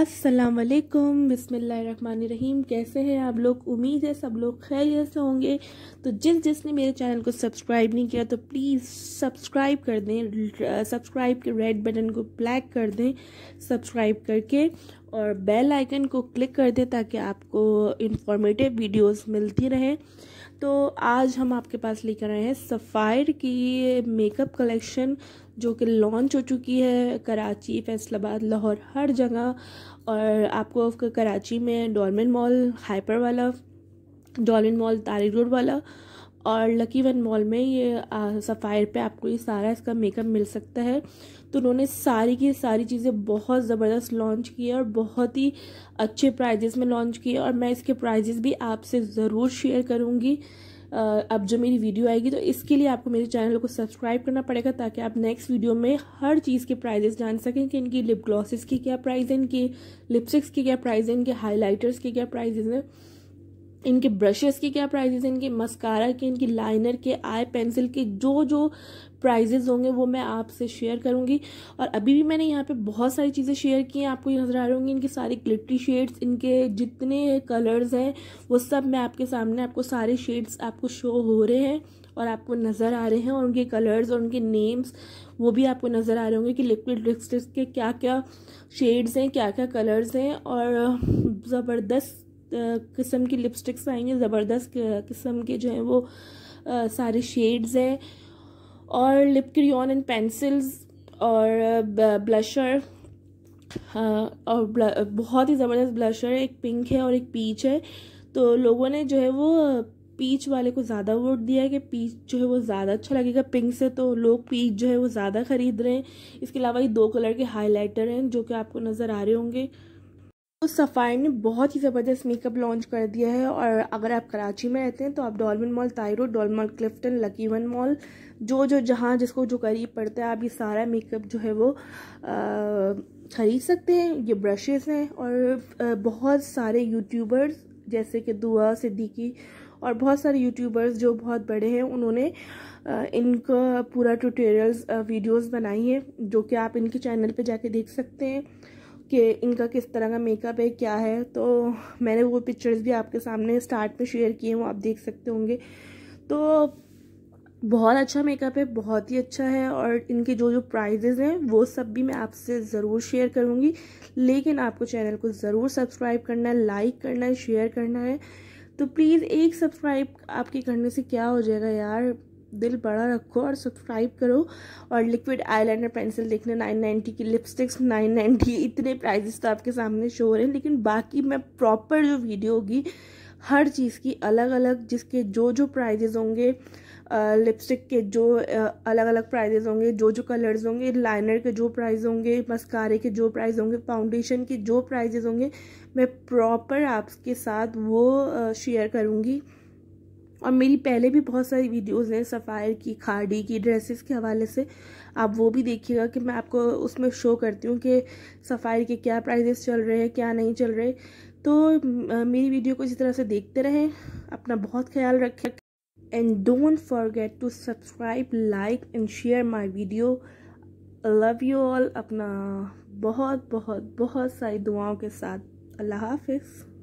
अस्सलाम रहीम कैसे हैं आप लोग उम्मीद है सब लोग खैरियत से होंगे तो जिस जिसने मेरे चैनल को सब्सक्राइब नहीं किया तो प्लीज़ सब्सक्राइब कर दें सब्सक्राइब के रेड बटन को ब्लैक कर दें सब्सक्राइब करके और बेल आइकन को क्लिक कर दें ताकि आपको इंफॉर्मेटिव वीडियोस मिलती रहें तो आज हम आपके पास लेकर आए हैं सफ़ायर की मेकअप कलेक्शन जो कि लॉन्च हो चुकी है कराची फैसलाबाद लाहौर हर जगह और आपको कराची में डॉलमिन मॉल हाइपर वाला डॉलमिन मॉल तारी रोड वाला और लकी वन मॉल में ये सफ़ायर पे आपको ये सारा इसका मेकअप मिल सकता है तो उन्होंने सारी की सारी चीज़ें बहुत ज़बरदस्त लॉन्च की है और बहुत ही अच्छे प्राइजेस में लॉन्च की है और मैं इसके प्राइजेस भी आपसे ज़रूर शेयर करूँगी अब जो मेरी वीडियो आएगी तो इसके लिए आपको मेरे चैनल को सब्सक्राइब करना पड़ेगा ताकि आप नेक्स्ट वीडियो में हर चीज़ के प्राइजेस जान सकें कि इनकी लिप ग्लॉसेस की क्या प्राइज़ है इनकी लिपस्टिक्स की क्या प्राइज़ है इनके हाईलाइटर्स के क्या प्राइजेज़ हैं इनके ब्रशेस के क्या प्राइजेज हैं इनके मस्कारा के इनकी लाइनर के आई पेंसिल के जो जो प्राइजेज होंगे वो मैं आपसे शेयर करूँगी और अभी भी मैंने यहाँ पे बहुत सारी चीज़ें शेयर की हैं आपको ये नज़र आ रही होंगी इनके सारे क्लिटरी शेड्स इनके जितने कलर्स हैं वो सब मैं आपके सामने आपको सारे शेड्स आपको शो हो रहे हैं और आपको नज़र आ रहे हैं और उनके कलर्स और उनके नेम्स वो भी आपको नज़र आ रहे होंगे कि लिक्विड लिपस्टिक्स के क्या क्या शेड्स हैं क्या क्या कलर्स हैं और ज़बरदस्त किस्म की लिपस्टिक्स हैं ज़बरदस्त किस्म के जो हैं वो आ, सारे शेड्स हैं और लिप क्रियन एंड पेंसिल्स और ब्लशर हाँ और बहुत ही ज़बरदस्त ब्लशर है एक पिंक है और एक पीच है तो लोगों ने जो है वो पीच वाले को ज़्यादा वोट दिया है कि पीच जो है वो ज़्यादा अच्छा लगेगा पिंक से तो लोग पीच जो है वो ज़्यादा ख़रीद रहे हैं इसके अलावा ये दो कलर के हाइलाइटर हैं जो कि आपको नज़र आ रहे होंगे तो सफ़ायर ने बहुत ही ज़बरदस्त मेकअप लॉन्च कर दिया है और अगर आप कराची में रहते हैं तो आप डॉलमन मॉल तायरो mall Clifton Lucky One mall जो जो जहाँ जिसको जो करीब पड़ता है आप ये सारा मेकअप जो है वो ख़रीद सकते हैं ये ब्रशेस हैं और बहुत सारे यूट्यूबर्स जैसे कि दुआ सिद्दीकी और बहुत सारे यूट्यूबर्स जो बहुत बड़े हैं उन्होंने इनका पूरा ट्यूटोरियल्स वीडियोस बनाई हैं जो कि आप इनके चैनल पे जाके देख सकते हैं कि इनका किस तरह का मेकअप है क्या है तो मैंने वो पिक्चर्स भी आपके सामने स्टार्ट में शेयर किए हैं वो आप देख सकते होंगे तो बहुत अच्छा मेकअप है बहुत ही अच्छा है और इनके जो जो प्राइजेज़ हैं वो सब भी मैं आपसे ज़रूर शेयर करूँगी लेकिन आपको चैनल को ज़रूर सब्सक्राइब करना है लाइक करना है शेयर करना है तो प्लीज़ एक सब्सक्राइब आपके करने से क्या हो जाएगा यार दिल बड़ा रखो और सब्सक्राइब करो और लिक्विड आईलाइनर पेंसिल देखने 990 की लिपस्टिक्स 990 इतने प्राइजेस तो आपके सामने शो हो रहे हैं लेकिन बाकी मैं प्रॉपर जो वीडियो होगी हर चीज़ की अलग अलग जिसके जो जो प्राइजेज होंगे लिपस्टिक के जो अलग अलग प्राइजेज होंगे जो जो कलर्स होंगे लाइनर के जो प्राइज होंगे मस्कारे के जो प्राइज होंगे फाउंडेशन के जो प्राइजेज होंगे मैं प्रॉपर आपके साथ वो शेयर करूँगी और मेरी पहले भी बहुत सारी वीडियोज़ हैं सफ़ायर की खाड़ी की ड्रेसेस के हवाले से आप वो भी देखिएगा कि मैं आपको उसमें शो करती हूँ कि सफ़ायर के क्या प्राइजेस चल रहे हैं क्या नहीं चल रहे तो मेरी वीडियो को इसी तरह से देखते रहें अपना बहुत ख्याल रखें and don't forget to subscribe like and share my video love you all अपना बहुत बहुत बहुत सारी दुआओं के साथ अल्लाह हाफिज़